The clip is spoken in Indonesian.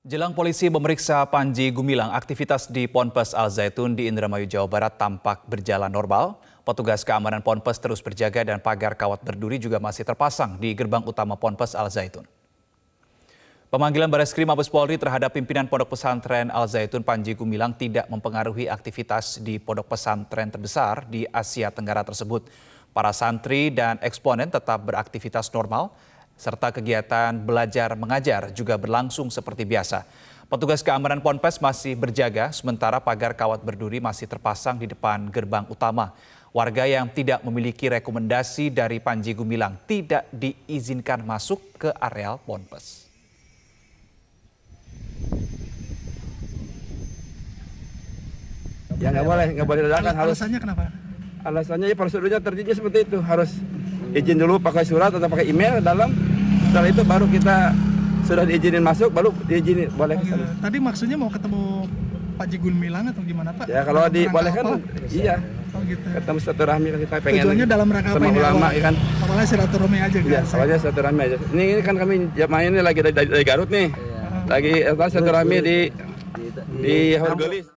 Jelang polisi memeriksa Panji Gumilang, aktivitas di Ponpes Al Zaitun di Indramayu, Jawa Barat tampak berjalan normal. Petugas keamanan Ponpes terus berjaga dan pagar kawat berduri juga masih terpasang di gerbang utama Ponpes Al Zaitun. Pemanggilan Baris Krim Mabes Polri terhadap pimpinan Pondok Pesantren Al Zaitun Panji Gumilang tidak mempengaruhi aktivitas di Pondok Pesantren terbesar di Asia Tenggara tersebut. Para santri dan eksponen tetap beraktivitas normal serta kegiatan belajar mengajar juga berlangsung seperti biasa. Petugas keamanan Ponpes masih berjaga, sementara pagar kawat berduri masih terpasang di depan gerbang utama. Warga yang tidak memiliki rekomendasi dari Panji Gumilang tidak diizinkan masuk ke areal Ponpes. Ya nggak boleh, nggak boleh dadakan harus. Alasannya kenapa? Alasannya ya prosedurnya terjadi seperti itu harus izin dulu pakai surat atau pakai email dalam setelah itu baru kita sudah diizinin masuk baru diizinin boleh oh, iya. tadi maksudnya mau ketemu Pak Jigun Milang atau gimana Pak? Ya kalau di boleh kan iya. Oh gitu. Ketemu satu rahmi kita pengen. Tujuannya dalam rangka apa lama ya kan. Awalnya silaturahmi aja kan. Iya, awalnya silaturahmi aja. Ini, ini kan kami main ini lagi dari, dari Garut nih. Iya. Lagi silaturahmi di di, di, di, di